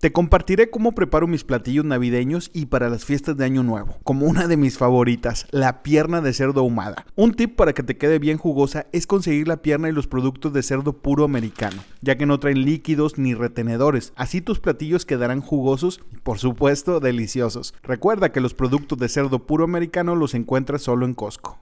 Te compartiré cómo preparo mis platillos navideños y para las fiestas de Año Nuevo, como una de mis favoritas, la pierna de cerdo ahumada. Un tip para que te quede bien jugosa es conseguir la pierna y los productos de cerdo puro americano, ya que no traen líquidos ni retenedores, así tus platillos quedarán jugosos y por supuesto deliciosos. Recuerda que los productos de cerdo puro americano los encuentras solo en Costco.